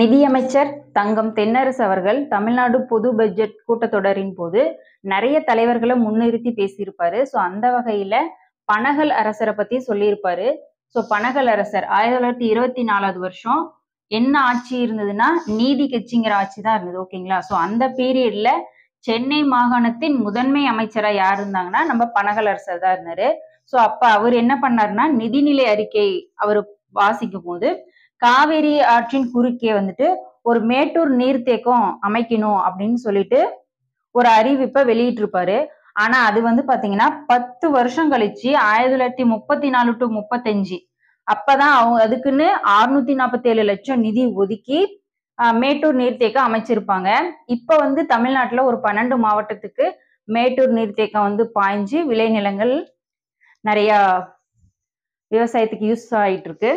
நிதியமைச்சர் தங்கம் தென்னரசு அவர்கள் தமிழ்நாடு பொது பட்ஜெட் கூட்டத்தொடரின் போது நிறைய தலைவர்களை முன்னிறுத்தி பேசியிருப்பாரு ஸோ அந்த வகையில பனகல் அரசரை பத்தி சொல்லியிருப்பாரு ஸோ பனகல் அரசர் ஆயிரத்தி தொள்ளாயிரத்தி இருபத்தி நாலாவது வருஷம் என்ன ஆட்சி இருந்ததுன்னா நீதி கட்சிங்கிற ஆட்சி தான் இருந்தது ஓகேங்களா ஸோ அந்த பீரியட்ல சென்னை மாகாணத்தின் முதன்மை அமைச்சரா யார் இருந்தாங்கன்னா நம்ம பனகல் அரசர் தான் இருந்தாரு ஸோ அப்ப அவர் என்ன பண்ணாருன்னா நிதிநிலை அறிக்கை அவர் வாசிக்கும் போது காவேரி ஆற்றின் குறுக்கே வந்துட்டு ஒரு மேட்டூர் நீர்த்தேக்கம் அமைக்கணும் அப்படின்னு சொல்லிட்டு ஒரு அறிவிப்பை வெளியிட்டிருப்பாரு ஆனா அது வந்து பாத்தீங்கன்னா பத்து வருஷம் கழிச்சு ஆயிரத்தி தொள்ளாயிரத்தி முப்பத்தி நாலு டு முப்பத்தஞ்சு அப்பதான் அவங்க அதுக்குன்னு அறுநூத்தி நாற்பத்தி ஏழு லட்சம் நிதி ஒதுக்கி மேட்டூர் நீர்த்தேக்கம் அமைச்சிருப்பாங்க இப்ப வந்து தமிழ்நாட்டுல ஒரு பன்னெண்டு மாவட்டத்துக்கு மேட்டூர் நீர்த்தேக்கம் வந்து பாய்ஞ்சு விளைநிலங்கள் நிறைய விவசாயத்துக்கு யூஸ் ஆயிட்டு இருக்கு